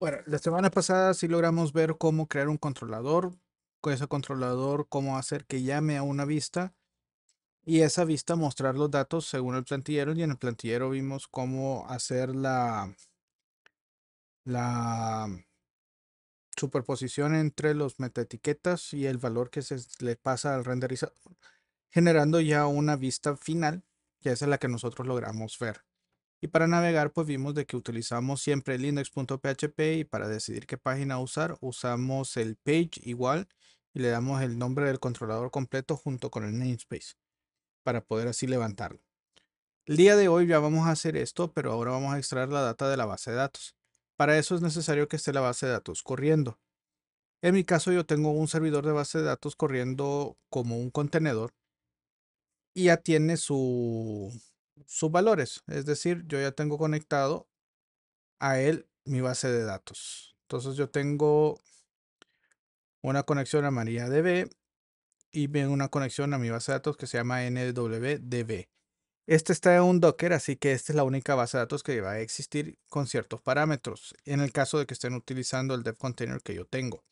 Bueno, la semana pasada sí logramos ver cómo crear un controlador, con ese controlador, cómo hacer que llame a una vista y esa vista mostrar los datos según el plantillero y en el plantillero vimos cómo hacer la, la superposición entre los metaetiquetas y el valor que se le pasa al renderizador, generando ya una vista final, que es la que nosotros logramos ver. Y para navegar, pues vimos de que utilizamos siempre el index.php y para decidir qué página usar, usamos el page igual y le damos el nombre del controlador completo junto con el namespace para poder así levantarlo. El día de hoy ya vamos a hacer esto, pero ahora vamos a extraer la data de la base de datos. Para eso es necesario que esté la base de datos corriendo. En mi caso yo tengo un servidor de base de datos corriendo como un contenedor y ya tiene su sus valores. Es decir, yo ya tengo conectado a él mi base de datos. Entonces yo tengo una conexión a MariaDB y una conexión a mi base de datos que se llama NWDB. Este está en un Docker, así que esta es la única base de datos que va a existir con ciertos parámetros, en el caso de que estén utilizando el dev container que yo tengo.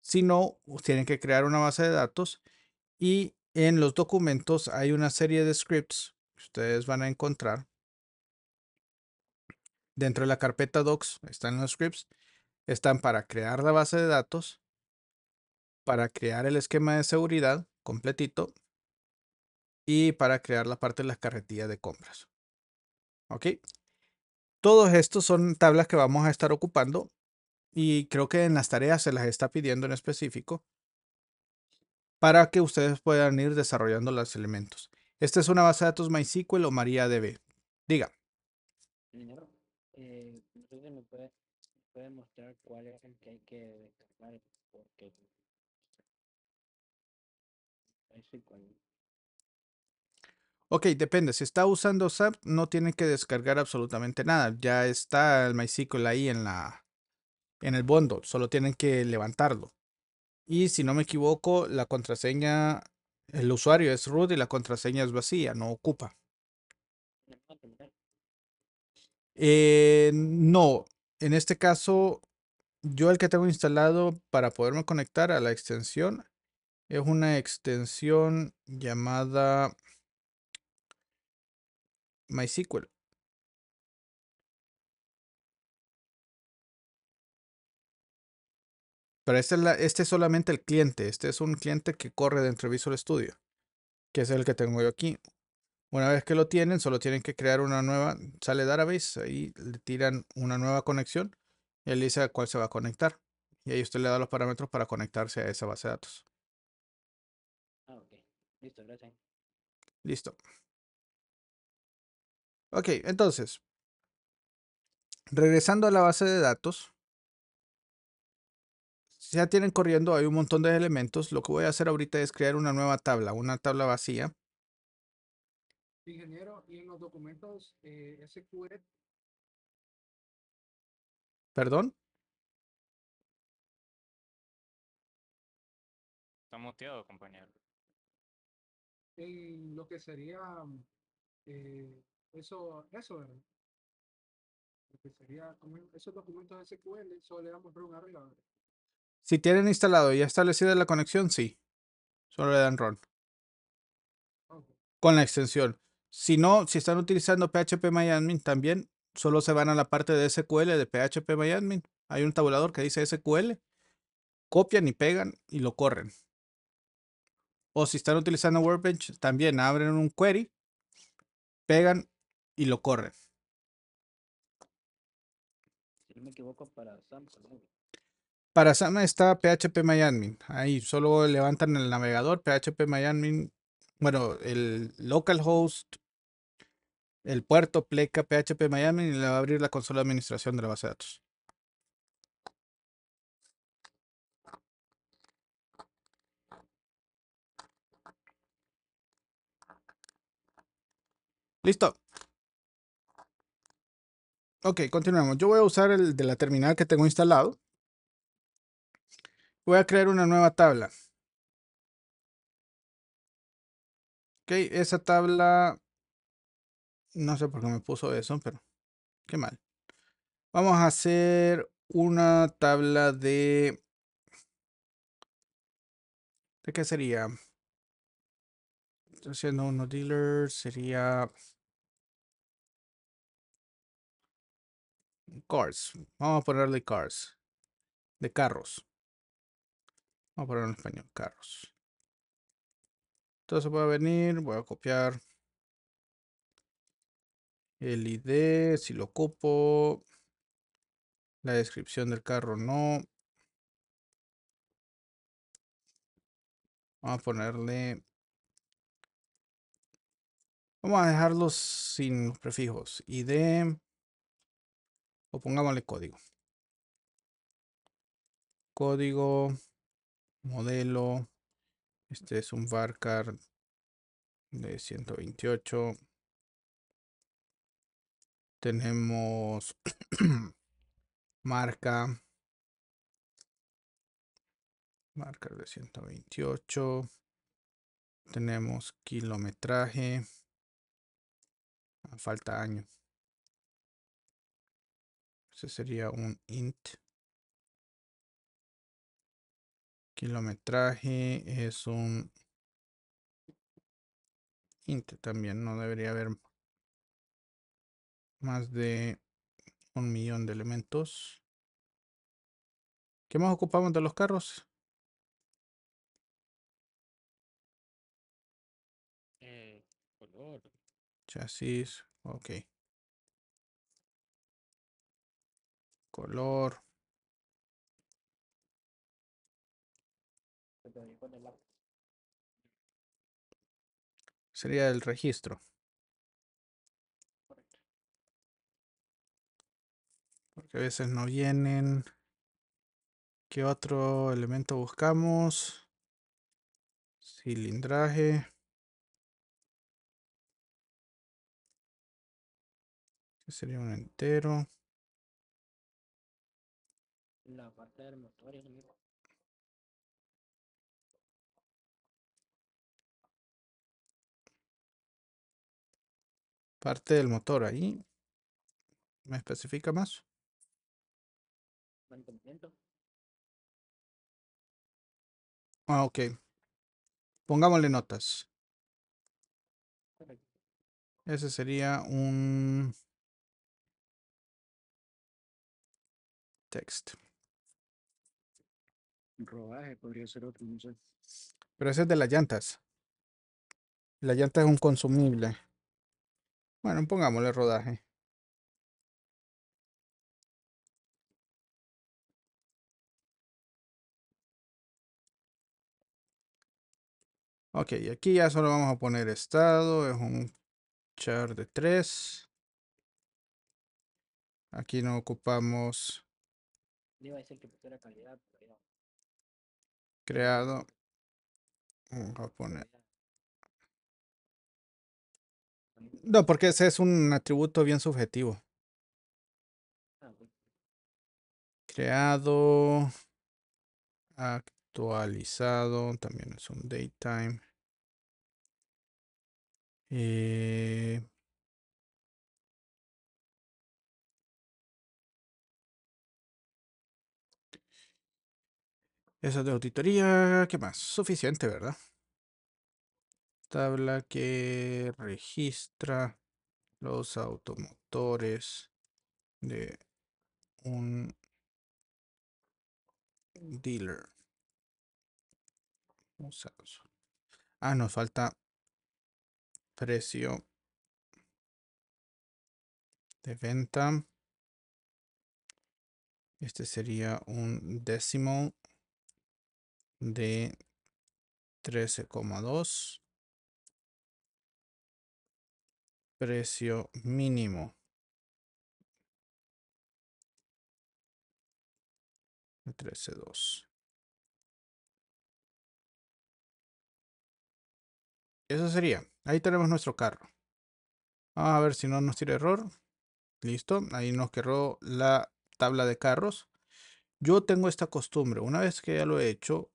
Si no, tienen que crear una base de datos y en los documentos hay una serie de scripts ustedes van a encontrar dentro de la carpeta docs, están los scripts, están para crear la base de datos, para crear el esquema de seguridad completito y para crear la parte de la carretilla de compras. ¿Ok? Todos estos son tablas que vamos a estar ocupando y creo que en las tareas se las está pidiendo en específico para que ustedes puedan ir desarrollando los elementos. Esta es una base de datos MySQL o MariaDB. Diga. Eh, me mostrar cuál es el que hay que descargar porque Ok, depende. Si está usando SAP, no tiene que descargar absolutamente nada. Ya está el MySQL ahí en la en el bondo. Solo tienen que levantarlo. Y si no me equivoco, la contraseña el usuario es root y la contraseña es vacía, no ocupa. Eh, no, en este caso, yo el que tengo instalado para poderme conectar a la extensión es una extensión llamada MySQL. Pero este, este es, solamente el cliente. Este es un cliente que corre dentro de Visual Studio, que es el que tengo yo aquí. Una vez que lo tienen, solo tienen que crear una nueva. Sale database, ahí le tiran una nueva conexión y él dice a cuál se va a conectar. Y ahí usted le da los parámetros para conectarse a esa base de datos. Ah, Listo, gracias. Listo. Ok, entonces, regresando a la base de datos, ya tienen corriendo, hay un montón de elementos. Lo que voy a hacer ahorita es crear una nueva tabla, una tabla vacía. Ingeniero, y en los documentos eh, SQL. ¿Perdón? Está muteado, compañero. En lo que sería eh, eso, eso Lo que sería, esos documentos SQL, solo le damos un arreglo si tienen instalado y establecida la conexión, sí. Solo le dan run. Con la extensión. Si no, si están utilizando PHP MyAdmin también, solo se van a la parte de SQL de PHP MyAdmin. Hay un tabulador que dice SQL. Copian y pegan y lo corren. O si están utilizando Workbench, también abren un query, pegan y lo corren. Si no me equivoco, para Samsung. Para SAM está PHP MyAdmin. Ahí solo levantan el navegador PHP MyAdmin. Bueno, el localhost, el puerto pleca PHP MyAdmin y le va a abrir la consola de administración de la base de datos. Listo. Ok, continuamos. Yo voy a usar el de la terminal que tengo instalado. Voy a crear una nueva tabla. Ok, esa tabla... No sé por qué me puso eso, pero... Qué mal. Vamos a hacer una tabla de... ¿De qué sería? Estoy haciendo no, dealers, sería... Cars. Vamos a ponerle cars. De carros poner en español, carros. Entonces voy a venir, voy a copiar el ID, si lo ocupo, la descripción del carro no. Vamos a ponerle... Vamos a dejarlos sin prefijos. ID. O pongámosle código. Código modelo. Este es un barcar de 128. Tenemos marca. Marca de 128. Tenemos kilometraje. Ah, falta año. Ese sería un int. Kilometraje es un int también. No debería haber más de un millón de elementos. ¿Qué más ocupamos de los carros? Eh, color. Chasis, ok. Color. Sería el registro. Porque a veces no vienen. ¿Qué otro elemento buscamos? Cilindraje. sería un entero. La parte del motor Parte del motor ahí. ¿Me especifica más? Ah, ok. Pongámosle notas. Ese sería un text. Rodaje podría ser otro, no sé. Pero ese es de las llantas. La llanta es un consumible. Bueno, pongámosle rodaje. Ok, aquí ya solo vamos a poner estado, es un char de 3. Aquí no ocupamos... Creado. Vamos a poner no, porque ese es un atributo bien subjetivo. Ah, Creado, actualizado, también es un daytime. Eh, eso de auditoría, ¿qué más? Suficiente, ¿verdad? tabla que registra los automotores de un dealer. Ah, nos falta precio de venta. Este sería un décimo de 13,2. precio mínimo. 13.2 Eso sería. Ahí tenemos nuestro carro. Ah, a ver si no nos tira error. Listo. Ahí nos quedó la tabla de carros. Yo tengo esta costumbre. Una vez que ya lo he hecho,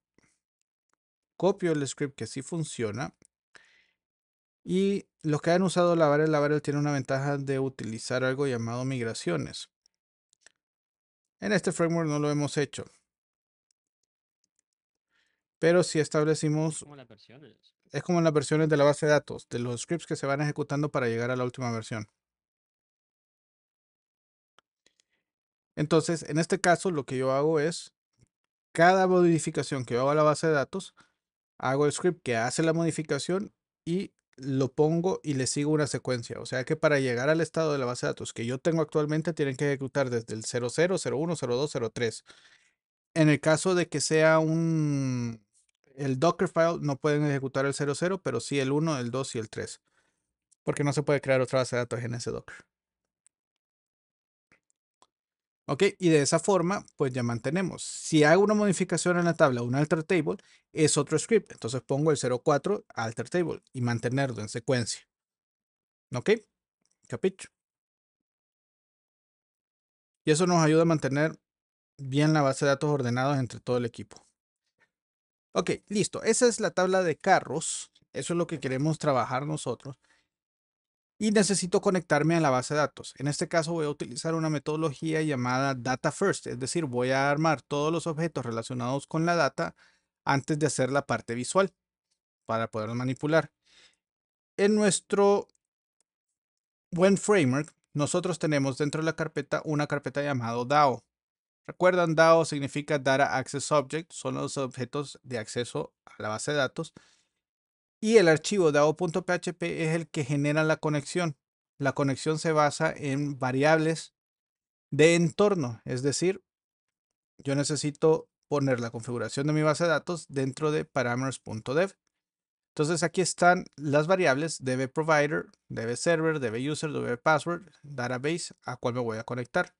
copio el script que sí funciona y los que han usado la la variable tiene una ventaja de utilizar algo llamado migraciones. En este framework no lo hemos hecho. Pero si establecimos... Es como las versiones de la base de datos, de los scripts que se van ejecutando para llegar a la última versión. Entonces, en este caso, lo que yo hago es, cada modificación que hago a la base de datos, hago el script que hace la modificación y lo pongo y le sigo una secuencia. O sea que para llegar al estado de la base de datos que yo tengo actualmente, tienen que ejecutar desde el 00, 01, 02, 03. En el caso de que sea un el Dockerfile, no pueden ejecutar el 00, pero sí el 1, el 2 y el 3. Porque no se puede crear otra base de datos en ese Docker. ¿Ok? Y de esa forma, pues ya mantenemos. Si hago una modificación en la tabla, un alter table, es otro script. Entonces pongo el 04 alter table y mantenerlo en secuencia. ¿Ok? Capicho. Y eso nos ayuda a mantener bien la base de datos ordenados entre todo el equipo. Ok, listo. Esa es la tabla de carros. Eso es lo que queremos trabajar nosotros y necesito conectarme a la base de datos. En este caso voy a utilizar una metodología llamada Data First, es decir, voy a armar todos los objetos relacionados con la data antes de hacer la parte visual para poder manipular. En nuestro buen Framework, nosotros tenemos dentro de la carpeta una carpeta llamada DAO. Recuerdan, DAO significa Data Access Object, son los objetos de acceso a la base de datos y el archivo DAO.php es el que genera la conexión. La conexión se basa en variables de entorno, es decir, yo necesito poner la configuración de mi base de datos dentro de parameters.dev. Entonces aquí están las variables db provider, db server, db user, db password, database a cuál me voy a conectar.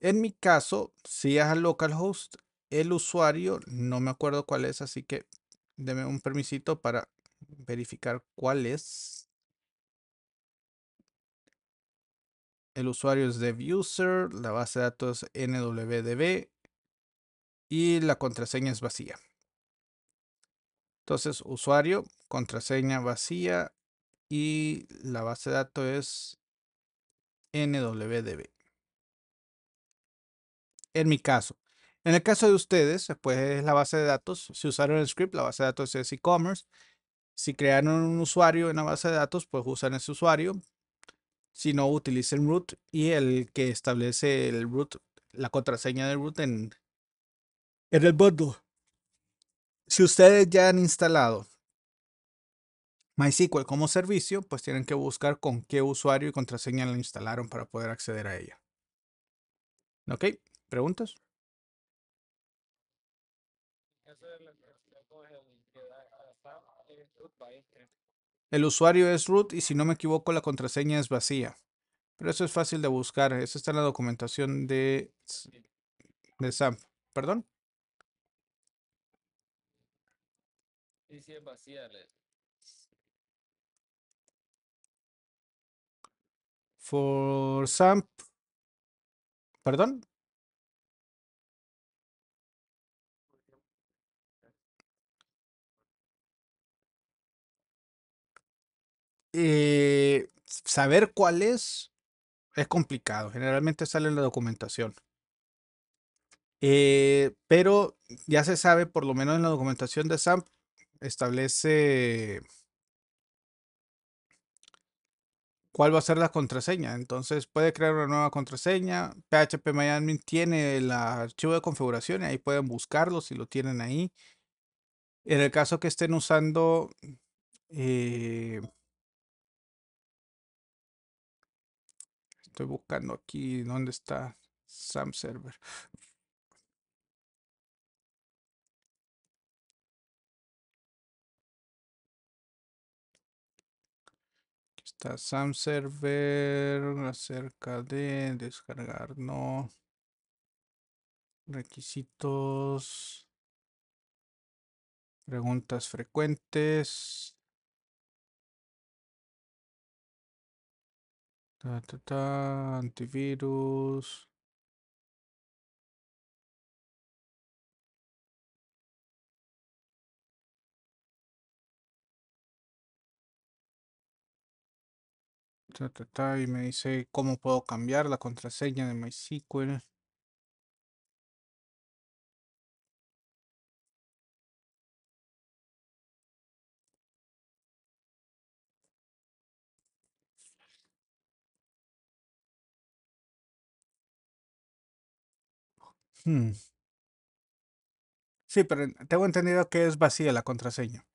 En mi caso, si es a localhost, el usuario no me acuerdo cuál es, así que deme un permisito para verificar cuál es. El usuario es DevUser, la base de datos NWDB y la contraseña es vacía. Entonces, usuario, contraseña vacía y la base de datos es NWDB. En mi caso. En el caso de ustedes, pues es la base de datos. Si usaron el script, la base de datos es e-commerce. Si crearon un usuario en la base de datos, pues usan ese usuario. Si no, utilicen root y el que establece el root, la contraseña de root en, el bundle. Si ustedes ya han instalado MySQL como servicio, pues tienen que buscar con qué usuario y contraseña lo instalaron para poder acceder a ella. ¿Ok? ¿Preguntas? El usuario es root y si no me equivoco la contraseña es vacía. Pero eso es fácil de buscar. Eso está en la documentación de, de ¿Perdón? Sí, sí es vacía. For Samp, ¿Perdón? saber cuál es es complicado. Generalmente sale en la documentación. Eh, pero ya se sabe, por lo menos en la documentación de SAMP, establece cuál va a ser la contraseña. Entonces puede crear una nueva contraseña. PHP Miami tiene el archivo de configuración y ahí pueden buscarlo si lo tienen ahí. En el caso que estén usando eh, Estoy buscando aquí dónde está SAM Server. Aquí está SAM Server acerca de descargar, no. Requisitos. Preguntas frecuentes. Ta, ta, ta, antivirus. Ta, ta, ta, y me dice cómo puedo cambiar la contraseña de MySQL. Mm. Sí, pero tengo entendido que es vacía la contraseña.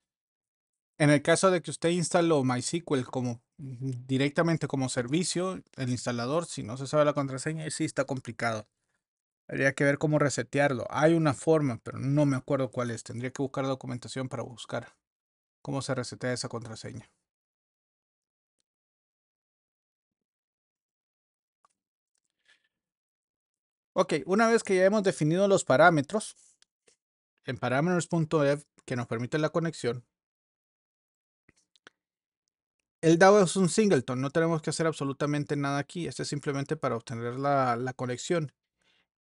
En el caso de que usted instaló MySQL como mm, directamente como servicio, el instalador, si no se sabe la contraseña, sí está complicado. Habría que ver cómo resetearlo. Hay una forma, pero no me acuerdo cuál es. Tendría que buscar documentación para buscar cómo se resetea esa contraseña. Ok, una vez que ya hemos definido los parámetros en parameters.dev que nos permite la conexión, el DAO es un singleton, no tenemos que hacer absolutamente nada aquí, este es simplemente para obtener la, la conexión.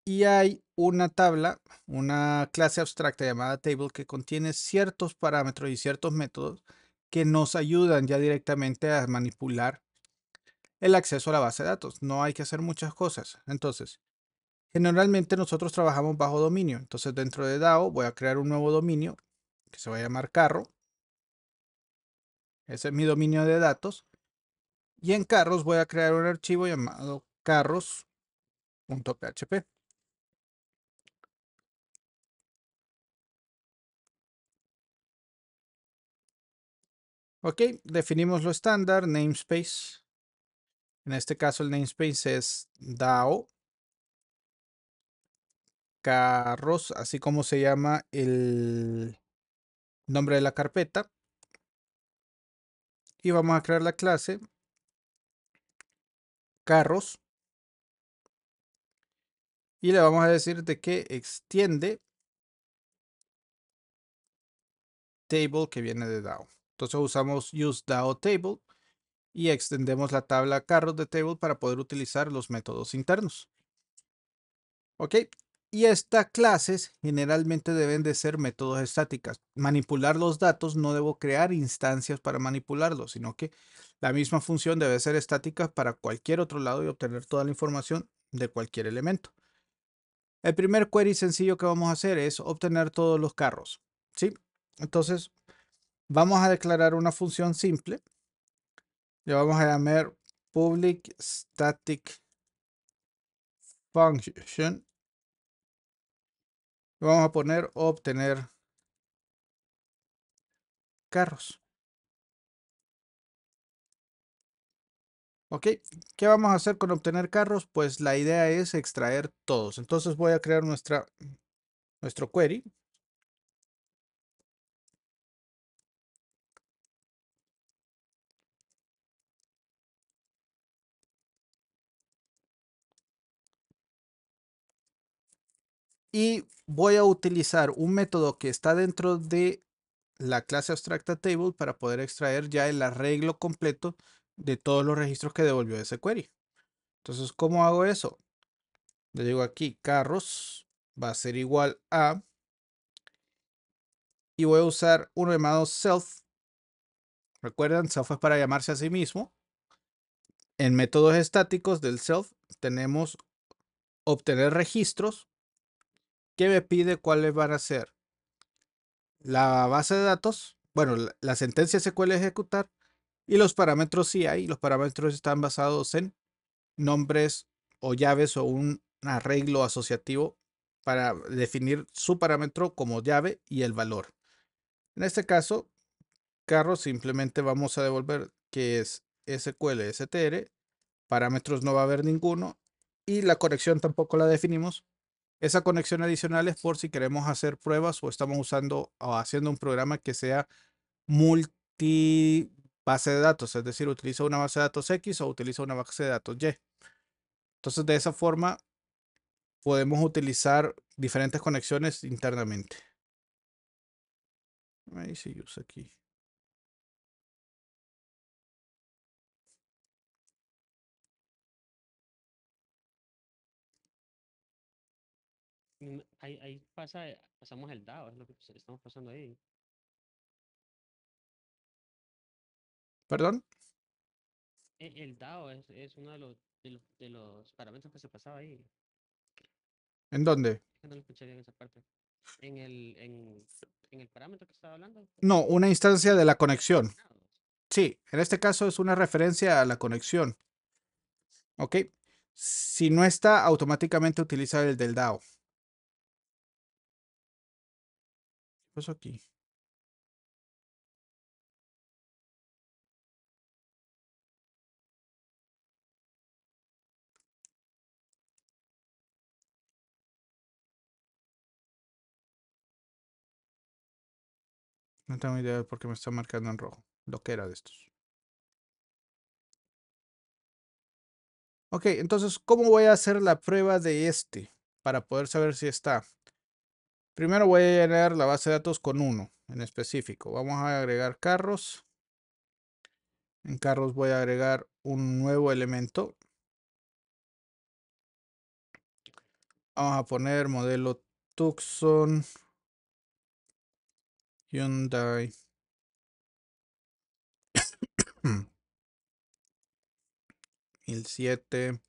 Y hay una tabla, una clase abstracta llamada table que contiene ciertos parámetros y ciertos métodos que nos ayudan ya directamente a manipular el acceso a la base de datos. No hay que hacer muchas cosas. Entonces, Generalmente nosotros trabajamos bajo dominio. Entonces dentro de DAO voy a crear un nuevo dominio que se va a llamar carro. Ese es mi dominio de datos. Y en carros voy a crear un archivo llamado carros.php. Ok, definimos lo estándar, namespace. En este caso el namespace es DAO carros, así como se llama el nombre de la carpeta. Y vamos a crear la clase carros. Y le vamos a decir de que extiende table que viene de DAO. Entonces usamos use DAO table y extendemos la tabla carros de table para poder utilizar los métodos internos. Ok, y estas clases generalmente deben de ser métodos estáticas. Manipular los datos, no debo crear instancias para manipularlos, sino que la misma función debe ser estática para cualquier otro lado y obtener toda la información de cualquier elemento. El primer query sencillo que vamos a hacer es obtener todos los carros. ¿sí? Entonces, vamos a declarar una función simple. Le vamos a llamar public static function Vamos a poner obtener carros. Ok, ¿qué vamos a hacer con obtener carros? Pues la idea es extraer todos. Entonces voy a crear nuestra, nuestro query. y voy a utilizar un método que está dentro de la clase abstracta table para poder extraer ya el arreglo completo de todos los registros que devolvió ese query. Entonces, ¿cómo hago eso? Le digo aquí carros va a ser igual a y voy a usar uno llamado self. ¿Recuerdan? self es para llamarse a sí mismo. En métodos estáticos del self tenemos obtener registros ¿Qué me pide cuáles van a ser la base de datos, bueno, la, sentencia SQL ejecutar y los parámetros sí hay. Los parámetros están basados en nombres o llaves o un arreglo asociativo para definir su parámetro como llave y el valor. En este caso, carro simplemente vamos a devolver que es SQL STR, parámetros no va a haber ninguno y la conexión tampoco la definimos esa conexión adicional es por si queremos hacer pruebas o estamos usando o haciendo un programa que sea multi base de datos, es decir, utiliza una base de datos X o utiliza una base de datos Y. Entonces, de esa forma podemos utilizar diferentes conexiones internamente. Ahí se usa aquí. ahí, ahí pasa, eh, pasamos el DAO, es lo que estamos pasando ahí. ¿Perdón? E, el, DAO es, es uno de los, de los, parámetros que se pasaba ahí. ¿En dónde? No lo escuché bien esa parte. En el, en, en el parámetro que estaba hablando. Pues, no, una instancia de la conexión. Sí, en este caso es una referencia a la conexión. Ok. Si no está, automáticamente utiliza el del DAO. Paso pues, aquí. No tengo idea de por qué me está marcando en rojo. Lo que era de estos. Ok, entonces, ¿cómo voy a hacer la prueba de este? Para poder saber si está. Primero voy a llenar la base de datos con uno en específico. Vamos a agregar carros. En carros voy a agregar un nuevo elemento. Vamos a poner modelo Tucson Hyundai. mil siete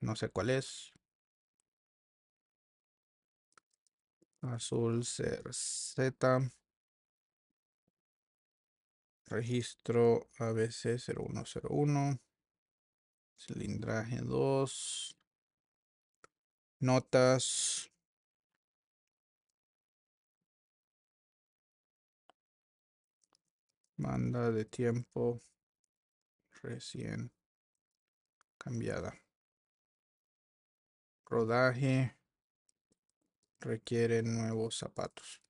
no sé cuál es. Azul Z. Registro ABC 0101. Cilindraje 2. Notas. Manda de tiempo recién cambiada rodaje requiere nuevos zapatos.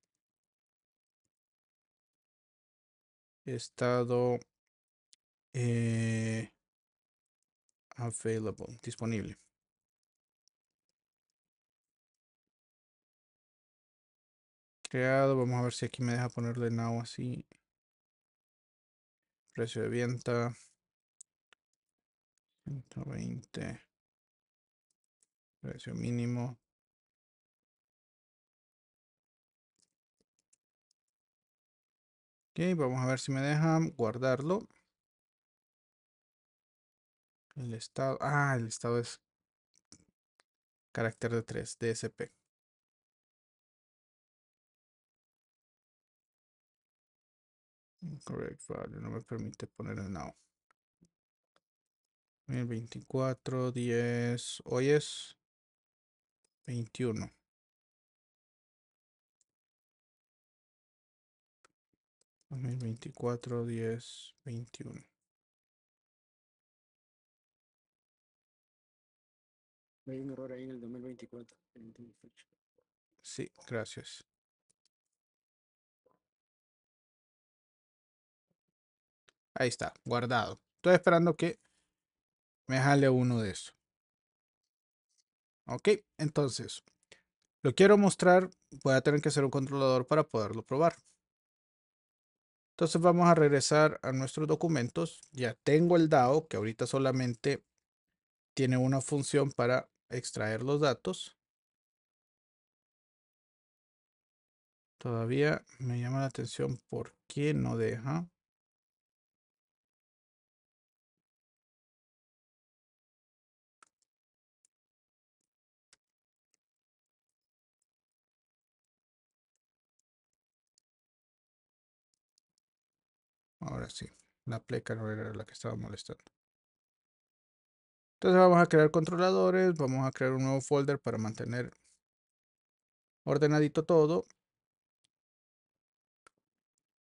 Estado eh, available, disponible. Creado, vamos a ver si aquí me deja ponerle now así. Precio de venta. 120. Precio mínimo. Ok, vamos a ver si me dejan guardarlo. El estado. Ah, el estado es carácter de 3, DSP. Correcto, value, no me permite poner el now. El 24, 10, hoy es 21. Amén, 24, 10, 21. Hay un error ahí en el 2024. Sí, gracias. Ahí está, guardado. Estoy esperando que me jale uno de esos. Ok, entonces lo quiero mostrar. Voy a tener que hacer un controlador para poderlo probar. Entonces vamos a regresar a nuestros documentos. Ya tengo el DAO que ahorita solamente tiene una función para extraer los datos. Todavía me llama la atención por qué no deja. Ahora sí, la pleca no era la que estaba molestando. Entonces vamos a crear controladores, vamos a crear un nuevo folder para mantener ordenadito todo.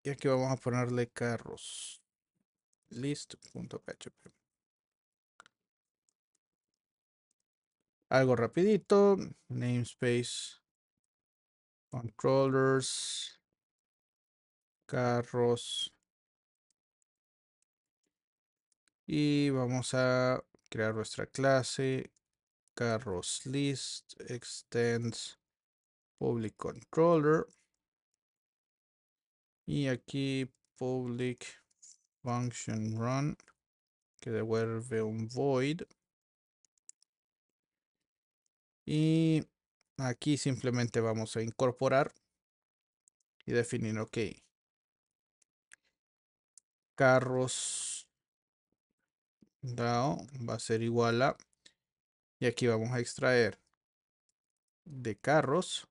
Y aquí vamos a ponerle carros. List.php. Algo rapidito. Namespace. Controllers. Carros. Y vamos a crear nuestra clase carros list extends public controller. Y aquí public function run que devuelve un void. Y aquí simplemente vamos a incorporar y definir, ok, carros dao va a ser igual a y aquí vamos a extraer de carros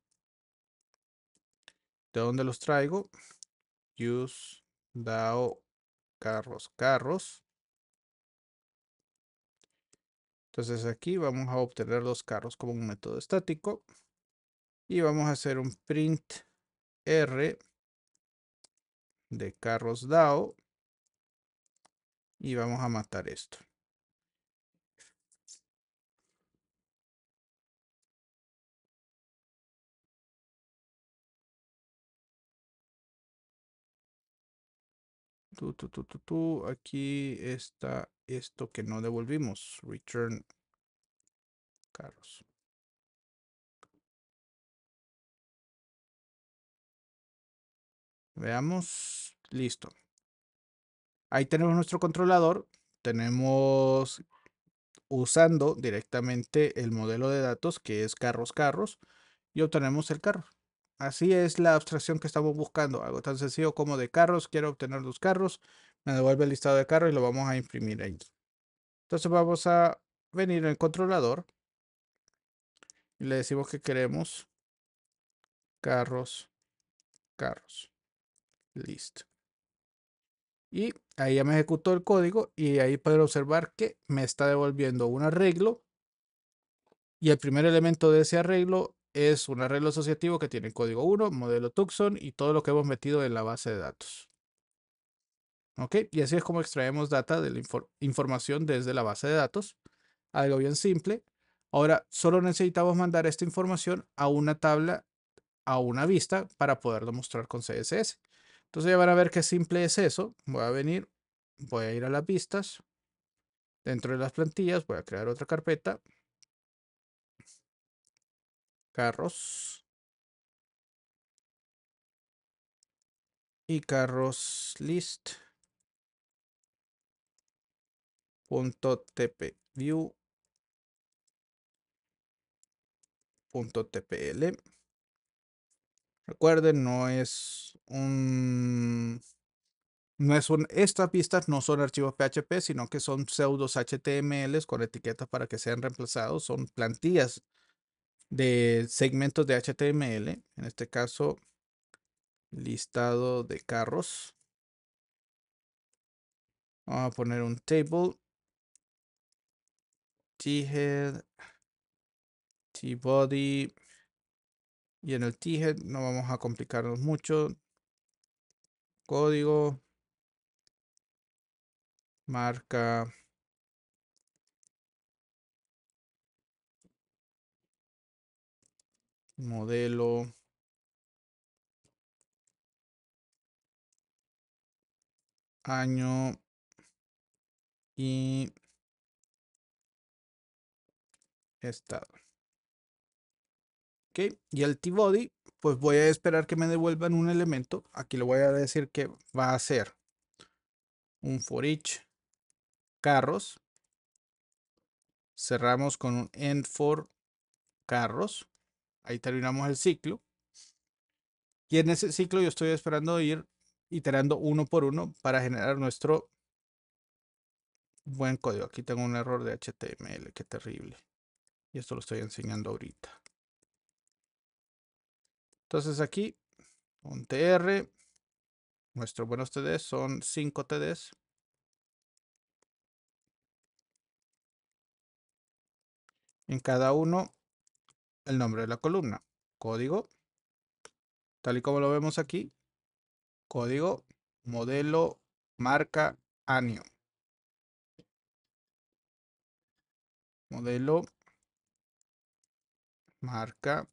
de dónde los traigo use dao carros carros entonces aquí vamos a obtener los carros como un método estático y vamos a hacer un print r de carros DAO y vamos a matar esto. tu tu tu Aquí está esto que no devolvimos. Return carros. Veamos. Listo. Ahí tenemos nuestro controlador, tenemos usando directamente el modelo de datos que es carros carros y obtenemos el carro. Así es la abstracción que estamos buscando, algo tan sencillo como de carros, quiero obtener los carros, me devuelve el listado de carros y lo vamos a imprimir ahí. Entonces vamos a venir en controlador y le decimos que queremos carros, carros. Listo. Y ahí ya me ejecutó el código y ahí puedo observar que me está devolviendo un arreglo. Y el primer elemento de ese arreglo es un arreglo asociativo que tiene código 1, modelo Tucson y todo lo que hemos metido en la base de datos. ¿Ok? Y así es como extraemos data de la información desde la base de datos. Algo bien simple. Ahora, solo necesitamos mandar esta información a una tabla, a una vista, para poderlo mostrar con CSS. Entonces ya van a ver qué simple es eso. Voy a venir, voy a ir a las vistas. Dentro de las plantillas voy a crear otra carpeta. Carros. Y carros list. Punto tp view. Punto tpl. Recuerden, no es un... No es un, estas pistas no son archivos PHP, sino que son pseudos HTML con etiquetas para que sean reemplazados. Son plantillas de segmentos de HTML. En este caso, listado de carros. Vamos a poner un table. T-head. T-body. Y en el T-Head no vamos a complicarnos mucho. Código. Marca. Modelo. Año. Y estado. Y el tbody, pues voy a esperar que me devuelvan un elemento. Aquí le voy a decir que va a ser un for each carros. Cerramos con un end for carros. Ahí terminamos el ciclo. Y en ese ciclo yo estoy esperando ir iterando uno por uno para generar nuestro buen código. Aquí tengo un error de HTML, qué terrible. Y esto lo estoy enseñando ahorita. Entonces aquí, un TR, nuestros buenos TDs son 5 TDs. En cada uno, el nombre de la columna, código, tal y como lo vemos aquí, código, modelo, marca, año. Modelo, marca,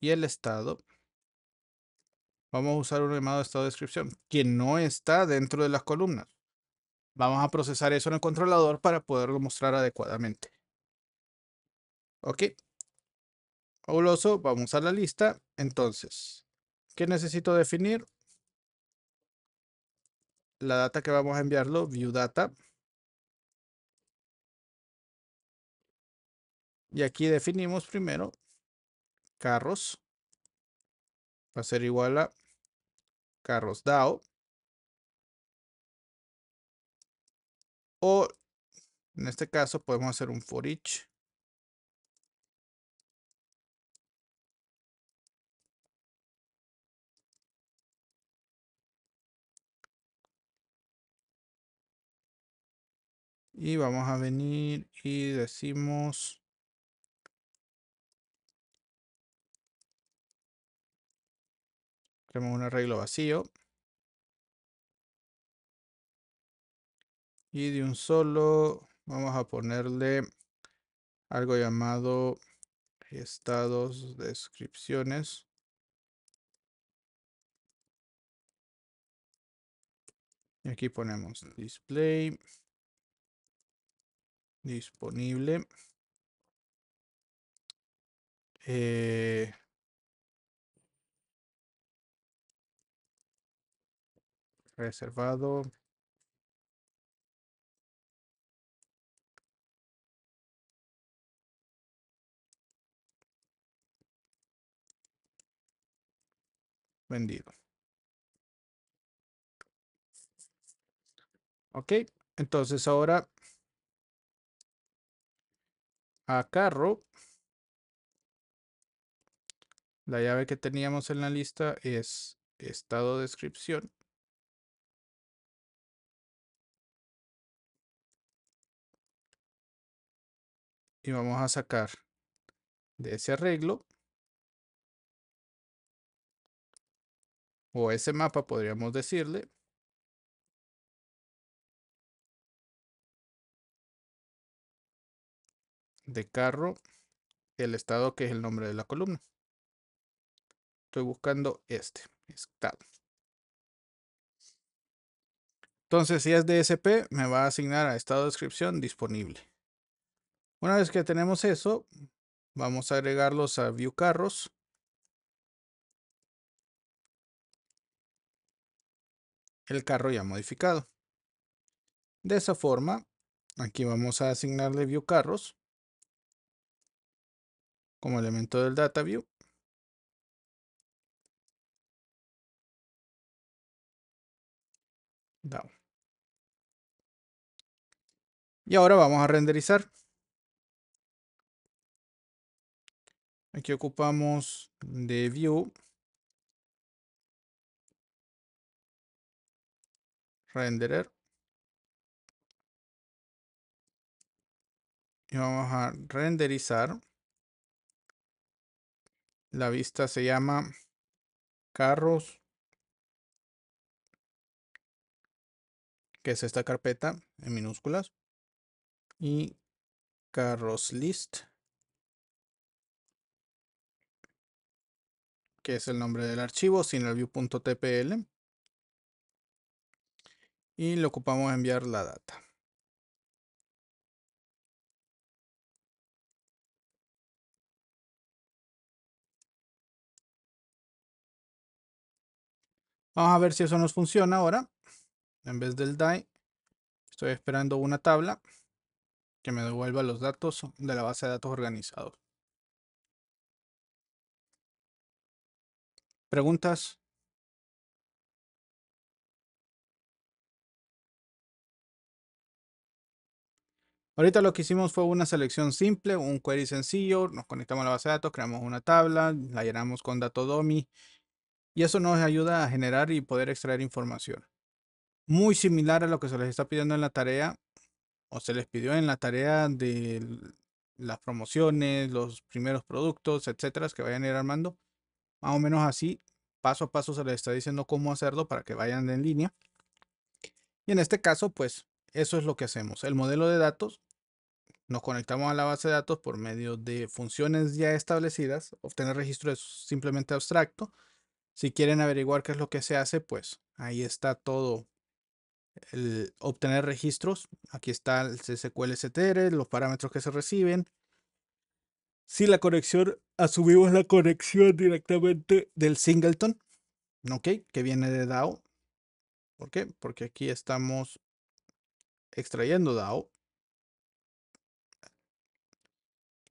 y el estado. Vamos a usar un llamado estado de descripción que no está dentro de las columnas. Vamos a procesar eso en el controlador para poderlo mostrar adecuadamente. Ok. Fabuloso, vamos a la lista. Entonces, ¿qué necesito definir? La data que vamos a enviarlo, view data. Y aquí definimos primero carros. Va a ser igual a carros DAO. O en este caso podemos hacer un for each. Y vamos a venir y decimos Tenemos un arreglo vacío. Y de un solo vamos a ponerle algo llamado estados descripciones. Y aquí ponemos display disponible. Eh, reservado vendido. Ok, entonces ahora a carro. La llave que teníamos en la lista es estado descripción. y vamos a sacar de ese arreglo o ese mapa podríamos decirle de carro el estado que es el nombre de la columna estoy buscando este estado entonces si es DSP me va a asignar a estado de descripción disponible una vez que tenemos eso, vamos a agregarlos a View Carros. El carro ya modificado. De esa forma, aquí vamos a asignarle View Carros como elemento del data view. Down. Y ahora vamos a renderizar. Aquí ocupamos de view. Renderer. Y vamos a renderizar. La vista se llama carros. Que es esta carpeta en minúsculas. Y carros list. que es el nombre del archivo, sin el view.tpl Y le ocupamos enviar la data. Vamos a ver si eso nos funciona ahora. En vez del die, estoy esperando una tabla que me devuelva los datos de la base de datos organizados. ¿Preguntas? Ahorita lo que hicimos fue una selección simple, un query sencillo, nos conectamos a la base de datos, creamos una tabla, la llenamos con DOMI y eso nos ayuda a generar y poder extraer información. Muy similar a lo que se les está pidiendo en la tarea o se les pidió en la tarea de las promociones, los primeros productos, etcétera, que vayan a ir armando. Más o menos así, paso a paso se les está diciendo cómo hacerlo para que vayan en línea. Y en este caso, pues eso es lo que hacemos. El modelo de datos, nos conectamos a la base de datos por medio de funciones ya establecidas. Obtener registros es simplemente abstracto. Si quieren averiguar qué es lo que se hace, pues ahí está todo. El obtener registros, aquí está el SQL STR, los parámetros que se reciben, si la conexión, asumimos la conexión directamente del singleton, ¿ok? Que viene de DAO. ¿Por qué? Porque aquí estamos extrayendo DAO.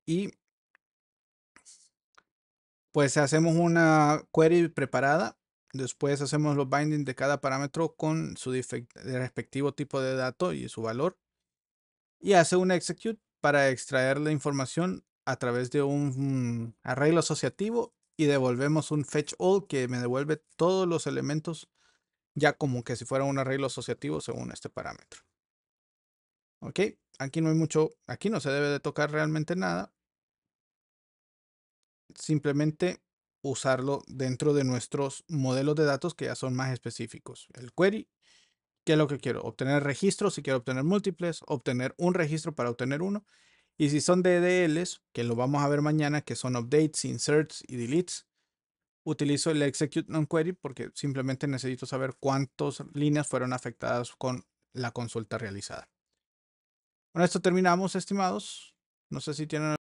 Y pues hacemos una query preparada. Después hacemos los bindings de cada parámetro con su respectivo tipo de dato y su valor. Y hace un execute para extraer la información a través de un arreglo asociativo y devolvemos un fetch all que me devuelve todos los elementos ya como que si fuera un arreglo asociativo según este parámetro. Ok, aquí no hay mucho, aquí no se debe de tocar realmente nada. Simplemente usarlo dentro de nuestros modelos de datos que ya son más específicos. El query, que es lo que quiero? Obtener registros, si quiero obtener múltiples, obtener un registro para obtener uno y si son DDLs, que lo vamos a ver mañana, que son updates, inserts y deletes, utilizo el execute non-query porque simplemente necesito saber cuántas líneas fueron afectadas con la consulta realizada. Con esto terminamos, estimados. No sé si tienen